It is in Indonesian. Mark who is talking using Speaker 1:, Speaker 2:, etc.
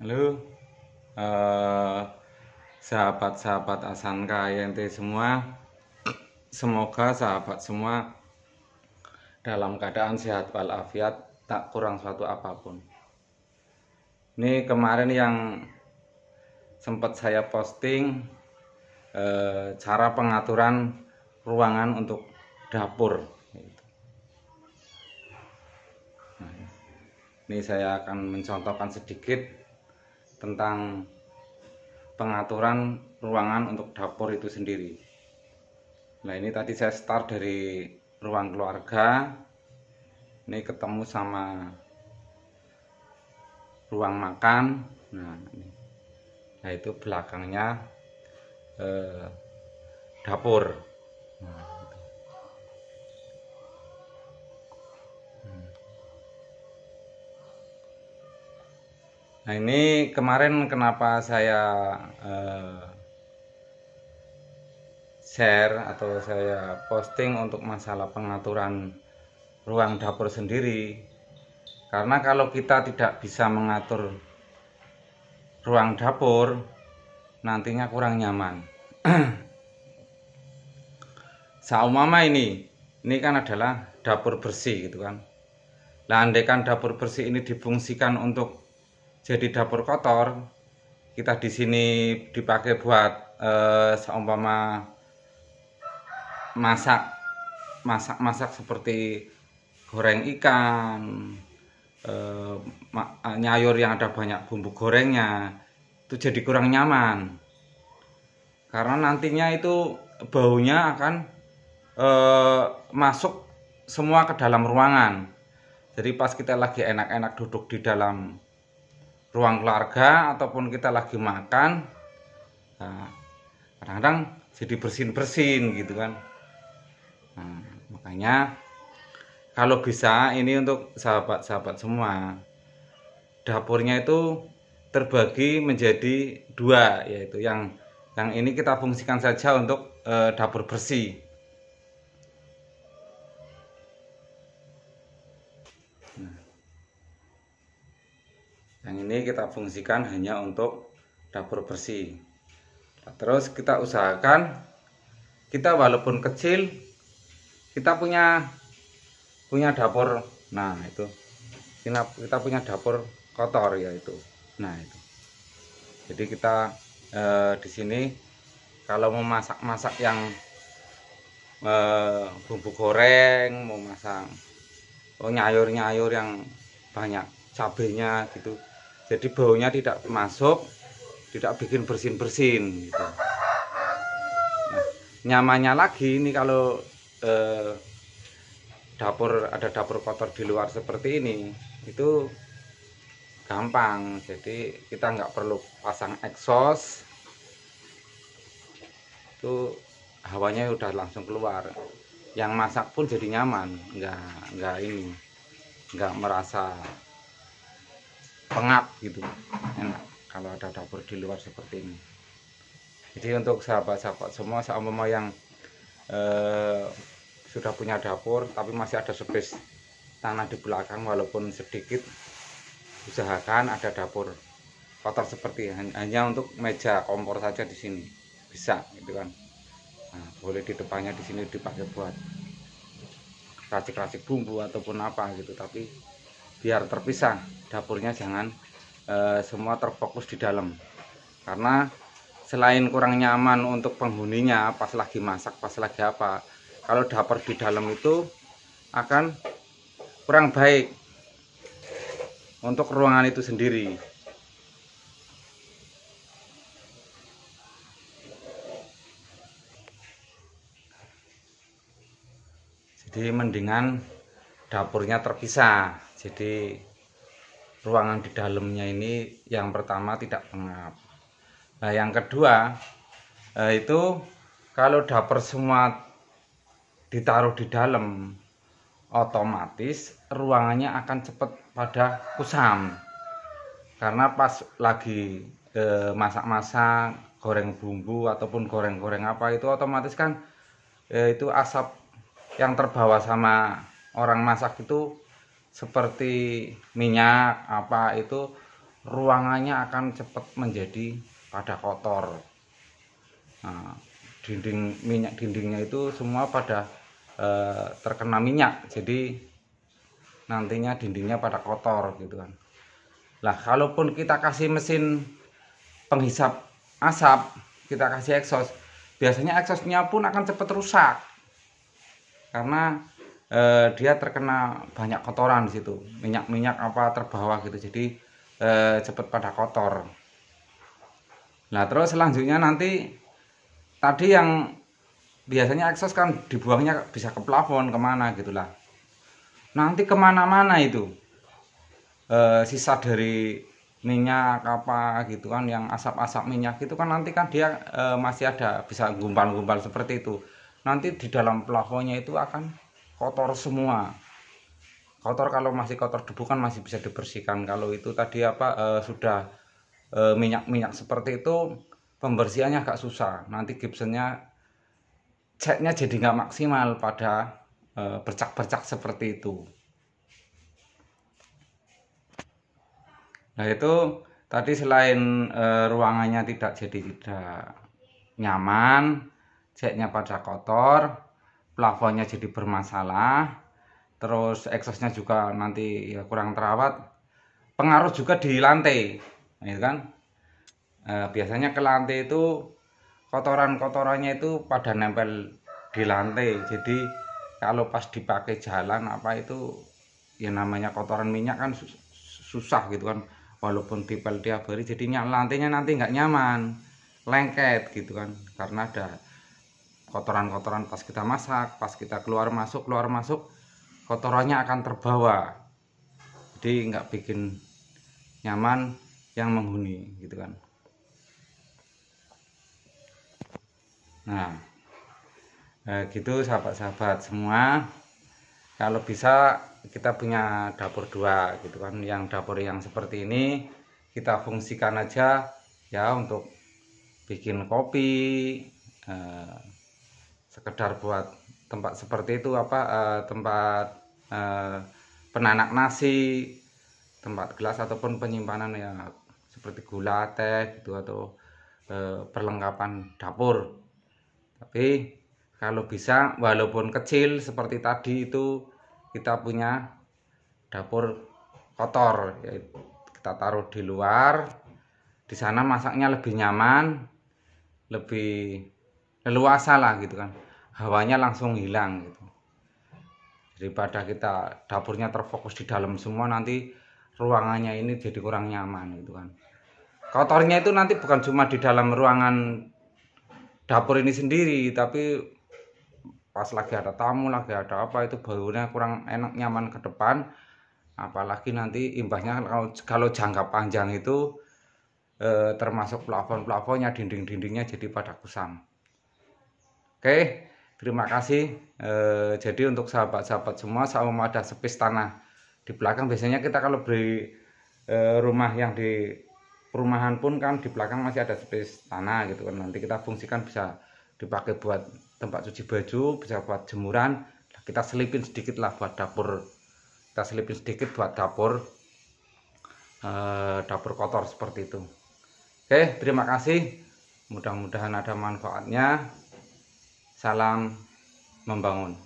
Speaker 1: Halo sahabat eh, sahabat-sahabat Asanka INT semua semoga sahabat semua dalam keadaan sehat walafiat tak kurang suatu apapun ini kemarin yang sempat saya posting uh, cara pengaturan ruangan untuk dapur nah, ini saya akan mencontohkan sedikit tentang pengaturan ruangan untuk dapur itu sendiri. Nah ini tadi saya start dari ruang keluarga, ini ketemu sama ruang makan, nah nah itu belakangnya eh, dapur. Nah. Nah ini kemarin kenapa saya uh, share atau saya posting untuk masalah pengaturan ruang dapur sendiri karena kalau kita tidak bisa mengatur ruang dapur nantinya kurang nyaman saumama ini ini kan adalah dapur bersih gitu kan nah andaikan dapur bersih ini difungsikan untuk jadi dapur kotor kita di sini dipakai buat eh, seumpama masak masak masak seperti goreng ikan eh, eh, nyayur yang ada banyak bumbu gorengnya itu jadi kurang nyaman karena nantinya itu baunya akan eh, masuk semua ke dalam ruangan jadi pas kita lagi enak-enak duduk di dalam ruang keluarga ataupun kita lagi makan kadang nah, kadang-kadang jadi bersin-bersin gitu kan nah, makanya kalau bisa ini untuk sahabat-sahabat semua dapurnya itu terbagi menjadi dua yaitu yang yang ini kita fungsikan saja untuk e, dapur bersih yang ini kita fungsikan hanya untuk dapur bersih nah, terus kita usahakan kita walaupun kecil kita punya punya dapur nah itu kita, kita punya dapur kotor ya itu. nah itu jadi kita eh, di sini kalau mau masak-masak yang eh, bumbu goreng mau masak oh, nyayur-nyayur yang banyak cabenya gitu jadi baunya tidak masuk tidak bikin bersin-bersin gitu. nah, nyamannya lagi ini kalau eh, dapur ada dapur kotor di luar seperti ini itu gampang jadi kita nggak perlu pasang exhaust itu hawanya udah langsung keluar yang masak pun jadi nyaman nggak nggak ini nggak merasa pengap gitu enak kalau ada dapur di luar seperti ini jadi untuk sahabat-sahabat semua seumpama yang eh, sudah punya dapur tapi masih ada space tanah di belakang walaupun sedikit usahakan ada dapur kotor seperti hanya untuk meja kompor saja di sini bisa gitu kan nah, boleh di depannya di sini dipakai buat racik-racik bumbu ataupun apa gitu tapi biar terpisah dapurnya jangan e, semua terfokus di dalam karena selain kurang nyaman untuk penghuninya pas lagi masak pas lagi apa kalau dapur di dalam itu akan kurang baik untuk ruangan itu sendiri jadi mendingan dapurnya terpisah jadi ruangan di dalamnya ini yang pertama tidak pengap nah yang kedua eh, itu kalau dapur semua ditaruh di dalam otomatis ruangannya akan cepat pada kusam karena pas lagi eh, masak-masak eh, goreng bumbu ataupun goreng-goreng apa itu otomatis kan eh, itu asap yang terbawa sama orang masak itu seperti minyak apa itu ruangannya akan cepat menjadi pada kotor nah, dinding minyak dindingnya itu semua pada eh, terkena minyak jadi nantinya dindingnya pada kotor gitu kan lah kalaupun kita kasih mesin penghisap asap kita kasih eksos biasanya eksosnya pun akan cepat rusak karena eh, dia terkena banyak kotoran di situ minyak-minyak apa terbawa gitu jadi eh, cepat pada kotor nah terus selanjutnya nanti tadi yang biasanya eksos kan dibuangnya bisa ke plafon kemana gitulah nanti kemana-mana itu eh, sisa dari minyak apa gitu kan yang asap-asap minyak itu kan nanti kan dia e, masih ada bisa gumpal-gumpal seperti itu nanti di dalam plafonnya itu akan kotor semua kotor kalau masih kotor debu kan masih bisa dibersihkan kalau itu tadi apa e, sudah eh, minyak-minyak e, seperti itu pembersihannya agak susah nanti gipsennya ceknya jadi nggak maksimal pada eh, bercak-bercak seperti itu nah itu tadi selain ruangannya tidak jadi tidak nyaman ceknya pada kotor plafonnya jadi bermasalah terus eksosnya juga nanti ya kurang terawat pengaruh juga di lantai ya kan e, biasanya ke lantai itu kotoran-kotorannya itu pada nempel di lantai jadi kalau pas dipakai jalan apa itu ya namanya kotoran minyak kan susah gitu kan walaupun tipel dia beri, jadinya lantainya nanti nggak nyaman lengket gitu kan karena ada kotoran-kotoran pas kita masak pas kita keluar masuk keluar masuk kotorannya akan terbawa jadi nggak bikin nyaman yang menghuni gitu kan nah eh, gitu sahabat-sahabat semua kalau bisa kita punya dapur dua gitu kan yang dapur yang seperti ini kita fungsikan aja ya untuk bikin kopi eh, sekedar buat tempat seperti itu apa uh, tempat uh, penanak nasi tempat gelas ataupun penyimpanan ya seperti gula teh gitu atau uh, perlengkapan dapur tapi kalau bisa walaupun kecil seperti tadi itu kita punya dapur kotor ya, kita taruh di luar di sana masaknya lebih nyaman lebih leluasa lah gitu kan hawanya langsung hilang gitu daripada kita dapurnya terfokus di dalam semua nanti ruangannya ini jadi kurang nyaman gitu kan kotornya itu nanti bukan cuma di dalam ruangan dapur ini sendiri tapi pas lagi ada tamu lagi ada apa itu baunya kurang enak nyaman ke depan apalagi nanti imbasnya kalau kalau jangka panjang itu eh, termasuk plafon-plafonnya dinding-dindingnya jadi pada kusam Oke, terima kasih. E, jadi untuk sahabat-sahabat semua, selama ada sepis tanah di belakang, biasanya kita kalau beli e, eh, rumah yang di perumahan pun kan di belakang masih ada sepis tanah gitu kan. Nanti kita fungsikan bisa dipakai buat tempat cuci baju, bisa buat jemuran. Kita selipin sedikit lah buat dapur. Kita selipin sedikit buat dapur, e, dapur kotor seperti itu. Oke, terima kasih. Mudah-mudahan ada manfaatnya. Salam membangun.